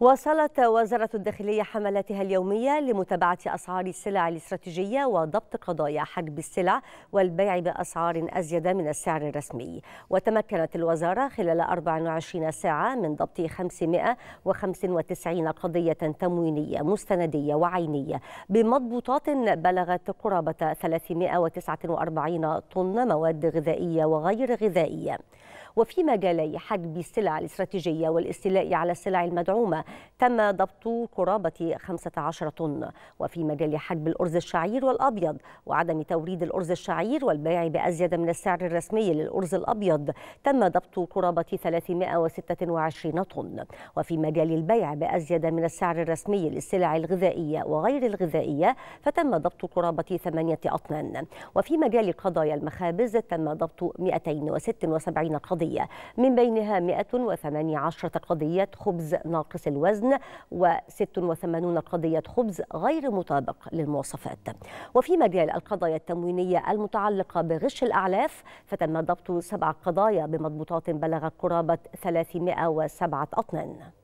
واصلت وزارة الداخلية حملاتها اليومية لمتابعة أسعار السلع الاستراتيجية وضبط قضايا حجب السلع والبيع بأسعار أزيد من السعر الرسمي وتمكنت الوزارة خلال 24 ساعة من ضبط 595 قضية تموينية مستندية وعينية بمضبوطات بلغت قرابة 349 طن مواد غذائية وغير غذائية وفي مجالي حجب السلع الاستراتيجية والاستيلاء على السلع المدعومة تم ضبط قرابة 15 طن وفي مجال حجب الأرز الشعير والأبيض وعدم توريد الأرز الشعير والبيع بأزيد من السعر الرسمي للأرز الأبيض تم ضبط قرابة 326 طن وفي مجال البيع بأزيد من السعر الرسمي للسلع الغذائية وغير الغذائية فتم ضبط قرابة 8 أطنان وفي مجال قضايا المخابز تم ضبط 276 قضية قضية من بينها 118 قضية خبز ناقص الوزن و86 قضية خبز غير مطابق للمواصفات وفي مجال القضايا التموينية المتعلقة بغش الأعلاف فتم ضبط سبع قضايا بمضبوطات بلغت قرابة 307 أطنان